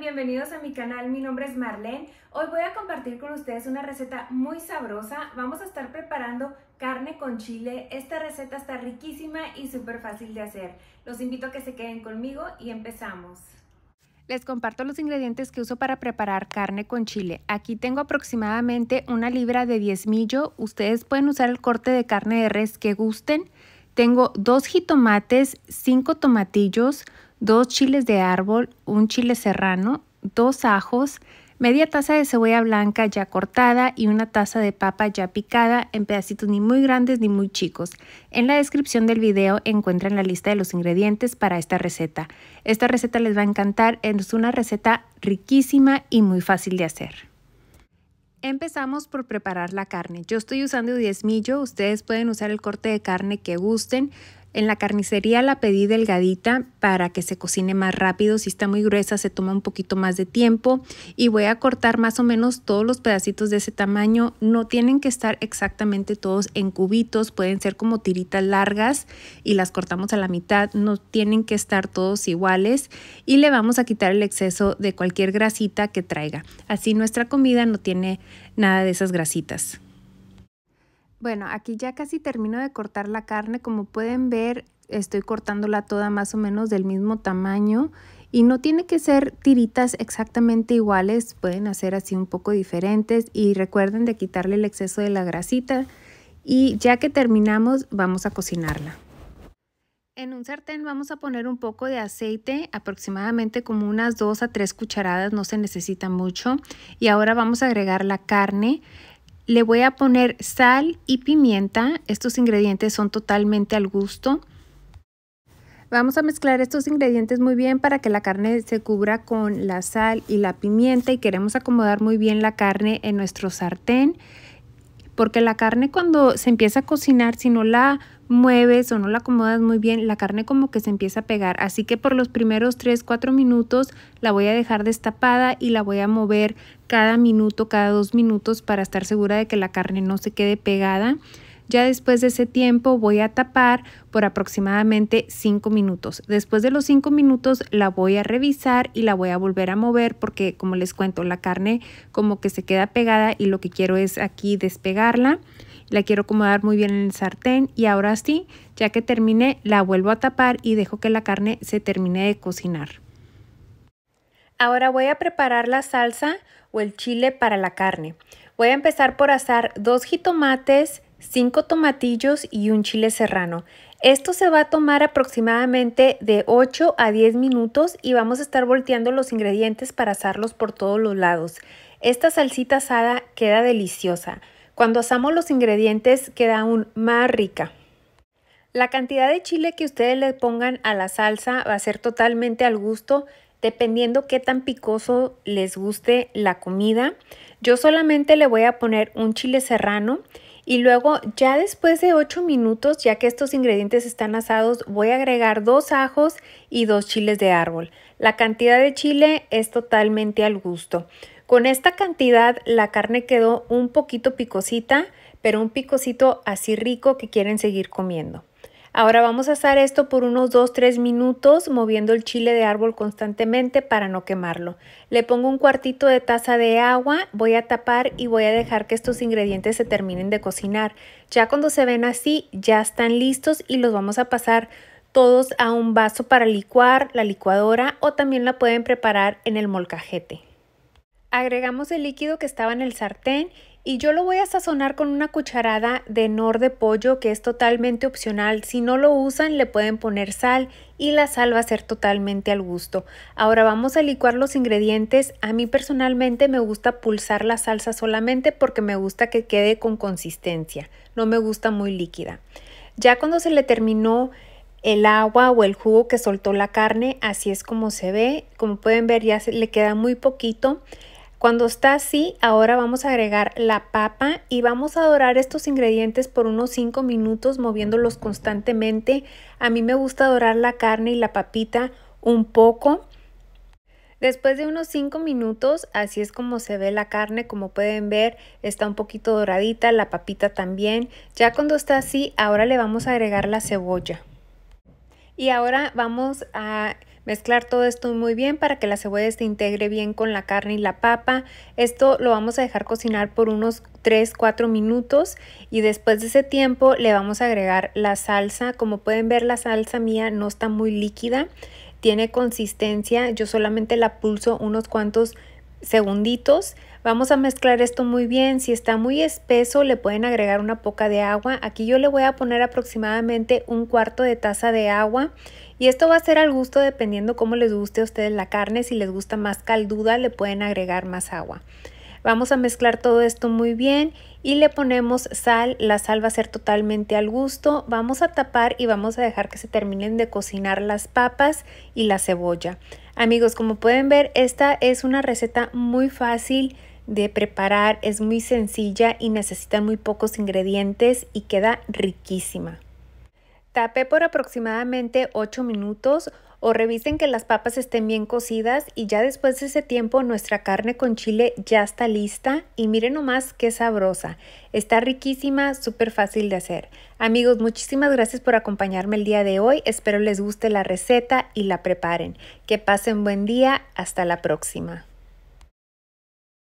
Bienvenidos a mi canal, mi nombre es Marlene. Hoy voy a compartir con ustedes una receta muy sabrosa. Vamos a estar preparando carne con chile. Esta receta está riquísima y súper fácil de hacer. Los invito a que se queden conmigo y empezamos. Les comparto los ingredientes que uso para preparar carne con chile. Aquí tengo aproximadamente una libra de diezmillo. Ustedes pueden usar el corte de carne de res que gusten. Tengo dos jitomates, cinco tomatillos, Dos chiles de árbol, un chile serrano, dos ajos, media taza de cebolla blanca ya cortada y una taza de papa ya picada en pedacitos ni muy grandes ni muy chicos. En la descripción del video encuentran la lista de los ingredientes para esta receta. Esta receta les va a encantar, es una receta riquísima y muy fácil de hacer. Empezamos por preparar la carne. Yo estoy usando diezmillo, ustedes pueden usar el corte de carne que gusten. En la carnicería la pedí delgadita para que se cocine más rápido. Si está muy gruesa se toma un poquito más de tiempo. Y voy a cortar más o menos todos los pedacitos de ese tamaño. No tienen que estar exactamente todos en cubitos. Pueden ser como tiritas largas y las cortamos a la mitad. No tienen que estar todos iguales. Y le vamos a quitar el exceso de cualquier grasita que traiga. Así nuestra comida no tiene nada de esas grasitas. Bueno, aquí ya casi termino de cortar la carne. Como pueden ver, estoy cortándola toda más o menos del mismo tamaño. Y no tiene que ser tiritas exactamente iguales, pueden hacer así un poco diferentes. Y recuerden de quitarle el exceso de la grasita. Y ya que terminamos, vamos a cocinarla. En un sartén vamos a poner un poco de aceite, aproximadamente como unas dos a tres cucharadas, no se necesita mucho. Y ahora vamos a agregar la carne. Le voy a poner sal y pimienta. Estos ingredientes son totalmente al gusto. Vamos a mezclar estos ingredientes muy bien para que la carne se cubra con la sal y la pimienta y queremos acomodar muy bien la carne en nuestro sartén porque la carne cuando se empieza a cocinar, si no la mueves o no la acomodas muy bien, la carne como que se empieza a pegar. Así que por los primeros 3, 4 minutos la voy a dejar destapada y la voy a mover cada minuto, cada dos minutos para estar segura de que la carne no se quede pegada. Ya después de ese tiempo voy a tapar por aproximadamente 5 minutos. Después de los 5 minutos la voy a revisar y la voy a volver a mover porque como les cuento la carne como que se queda pegada y lo que quiero es aquí despegarla. La quiero acomodar muy bien en el sartén y ahora sí, ya que terminé, la vuelvo a tapar y dejo que la carne se termine de cocinar. Ahora voy a preparar la salsa o el chile para la carne. Voy a empezar por asar dos jitomates, 5 tomatillos y un chile serrano. Esto se va a tomar aproximadamente de 8 a 10 minutos y vamos a estar volteando los ingredientes para asarlos por todos los lados. Esta salsita asada queda deliciosa. Cuando asamos los ingredientes queda aún más rica. La cantidad de chile que ustedes le pongan a la salsa va a ser totalmente al gusto, dependiendo qué tan picoso les guste la comida. Yo solamente le voy a poner un chile serrano y luego ya después de 8 minutos, ya que estos ingredientes están asados, voy a agregar dos ajos y dos chiles de árbol. La cantidad de chile es totalmente al gusto. Con esta cantidad la carne quedó un poquito picosita, pero un picosito así rico que quieren seguir comiendo. Ahora vamos a hacer esto por unos 2-3 minutos moviendo el chile de árbol constantemente para no quemarlo. Le pongo un cuartito de taza de agua, voy a tapar y voy a dejar que estos ingredientes se terminen de cocinar. Ya cuando se ven así ya están listos y los vamos a pasar todos a un vaso para licuar, la licuadora o también la pueden preparar en el molcajete. Agregamos el líquido que estaba en el sartén y yo lo voy a sazonar con una cucharada de nor de pollo que es totalmente opcional. Si no lo usan le pueden poner sal y la sal va a ser totalmente al gusto. Ahora vamos a licuar los ingredientes. A mí personalmente me gusta pulsar la salsa solamente porque me gusta que quede con consistencia. No me gusta muy líquida. Ya cuando se le terminó el agua o el jugo que soltó la carne, así es como se ve. Como pueden ver ya se le queda muy poquito. Cuando está así, ahora vamos a agregar la papa y vamos a dorar estos ingredientes por unos 5 minutos moviéndolos constantemente. A mí me gusta dorar la carne y la papita un poco. Después de unos 5 minutos, así es como se ve la carne, como pueden ver, está un poquito doradita, la papita también. Ya cuando está así, ahora le vamos a agregar la cebolla. Y ahora vamos a Mezclar todo esto muy bien para que la cebolla se integre bien con la carne y la papa. Esto lo vamos a dejar cocinar por unos 3-4 minutos y después de ese tiempo le vamos a agregar la salsa. Como pueden ver la salsa mía no está muy líquida, tiene consistencia, yo solamente la pulso unos cuantos segunditos. Vamos a mezclar esto muy bien. Si está muy espeso, le pueden agregar una poca de agua. Aquí yo le voy a poner aproximadamente un cuarto de taza de agua y esto va a ser al gusto dependiendo cómo les guste a ustedes la carne. Si les gusta más calduda, le pueden agregar más agua. Vamos a mezclar todo esto muy bien y le ponemos sal. La sal va a ser totalmente al gusto. Vamos a tapar y vamos a dejar que se terminen de cocinar las papas y la cebolla. Amigos, como pueden ver, esta es una receta muy fácil de preparar. Es muy sencilla y necesita muy pocos ingredientes y queda riquísima. Tapé por aproximadamente 8 minutos o revisen que las papas estén bien cocidas y ya después de ese tiempo nuestra carne con chile ya está lista y miren nomás qué sabrosa. Está riquísima, súper fácil de hacer. Amigos, muchísimas gracias por acompañarme el día de hoy. Espero les guste la receta y la preparen. Que pasen buen día. Hasta la próxima.